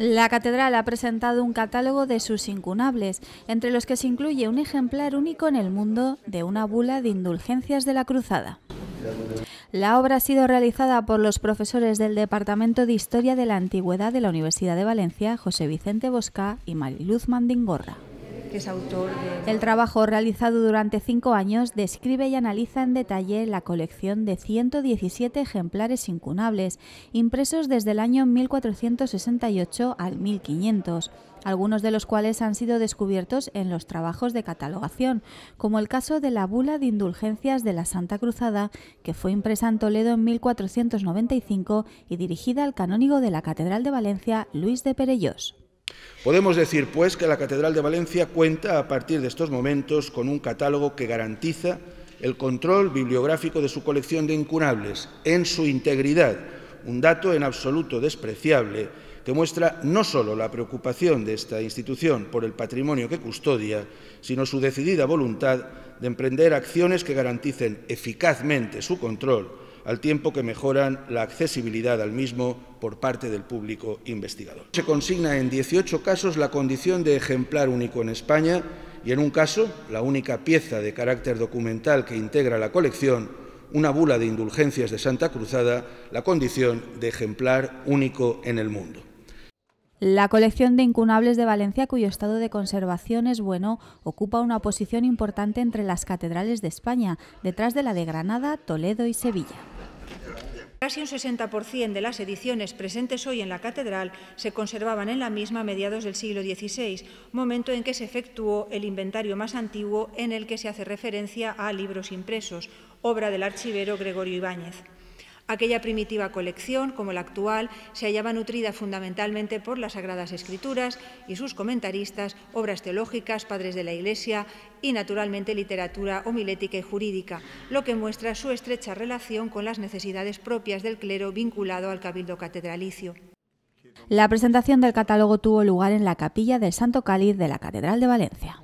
La catedral ha presentado un catálogo de sus incunables, entre los que se incluye un ejemplar único en el mundo de una bula de indulgencias de la Cruzada. La obra ha sido realizada por los profesores del Departamento de Historia de la Antigüedad de la Universidad de Valencia, José Vicente Bosca y Mariluz Mandingorra. El trabajo realizado durante cinco años describe y analiza en detalle la colección de 117 ejemplares incunables, impresos desde el año 1468 al 1500 algunos de los cuales han sido descubiertos en los trabajos de catalogación, como el caso de la bula de indulgencias de la Santa Cruzada, que fue impresa en Toledo en 1495 y dirigida al canónigo de la Catedral de Valencia, Luis de Perellós. Podemos decir, pues, que la Catedral de Valencia cuenta a partir de estos momentos con un catálogo que garantiza el control bibliográfico de su colección de incunables en su integridad, un dato en absoluto despreciable que muestra no solo la preocupación de esta institución por el patrimonio que custodia, sino su decidida voluntad de emprender acciones que garanticen eficazmente su control al tiempo que mejoran la accesibilidad al mismo por parte del público investigador. Se consigna en 18 casos la condición de ejemplar único en España y en un caso, la única pieza de carácter documental que integra la colección, una bula de indulgencias de Santa Cruzada, la condición de ejemplar único en el mundo. La colección de incunables de Valencia, cuyo estado de conservación es bueno, ocupa una posición importante entre las catedrales de España, detrás de la de Granada, Toledo y Sevilla. Casi un 60% de las ediciones presentes hoy en la catedral se conservaban en la misma a mediados del siglo XVI, momento en que se efectuó el inventario más antiguo en el que se hace referencia a libros impresos, obra del archivero Gregorio Ibáñez. Aquella primitiva colección, como la actual, se hallaba nutrida fundamentalmente por las Sagradas Escrituras y sus comentaristas, obras teológicas, padres de la Iglesia y, naturalmente, literatura homilética y jurídica, lo que muestra su estrecha relación con las necesidades propias del clero vinculado al cabildo catedralicio. La presentación del catálogo tuvo lugar en la capilla del Santo Cáliz de la Catedral de Valencia.